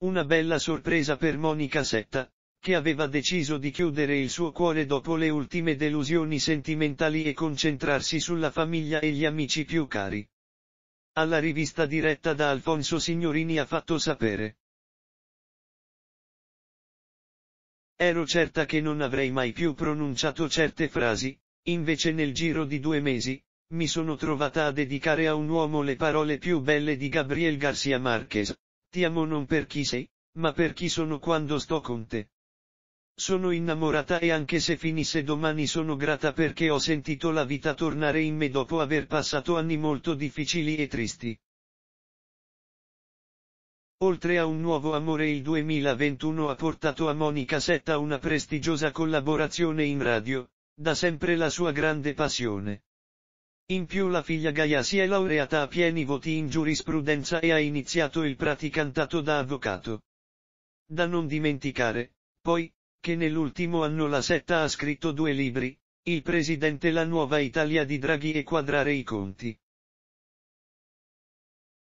Una bella sorpresa per Monica Setta, che aveva deciso di chiudere il suo cuore dopo le ultime delusioni sentimentali e concentrarsi sulla famiglia e gli amici più cari. Alla rivista diretta da Alfonso Signorini ha fatto sapere. Ero certa che non avrei mai più pronunciato certe frasi, invece nel giro di due mesi, mi sono trovata a dedicare a un uomo le parole più belle di Gabriel Garcia Marquez, ti amo non per chi sei, ma per chi sono quando sto con te. Sono innamorata e anche se finisse domani sono grata perché ho sentito la vita tornare in me dopo aver passato anni molto difficili e tristi. Oltre a un nuovo amore il 2021 ha portato a Monica Setta una prestigiosa collaborazione in radio, da sempre la sua grande passione. In più la figlia Gaia si è laureata a pieni voti in giurisprudenza e ha iniziato il praticantato da avvocato. Da non dimenticare, poi, che nell'ultimo anno la setta ha scritto due libri, Il Presidente la Nuova Italia di Draghi e Quadrare i Conti.